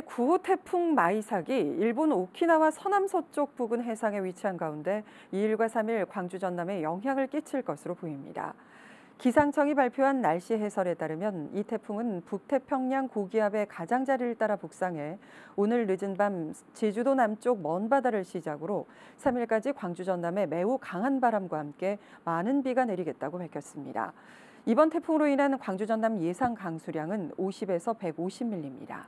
제9호 태풍 마이삭이 일본 오키나와 서남서쪽 부근 해상에 위치한 가운데 2일과 3일 광주 전남에 영향을 끼칠 것으로 보입니다. 기상청이 발표한 날씨 해설에 따르면 이 태풍은 북태평양 고기압의 가장자리를 따라 북상해 오늘 늦은 밤 제주도 남쪽 먼 바다를 시작으로 3일까지 광주 전남에 매우 강한 바람과 함께 많은 비가 내리겠다고 밝혔습니다. 이번 태풍으로 인한 광주 전남 예상 강수량은 50에서 150mm입니다.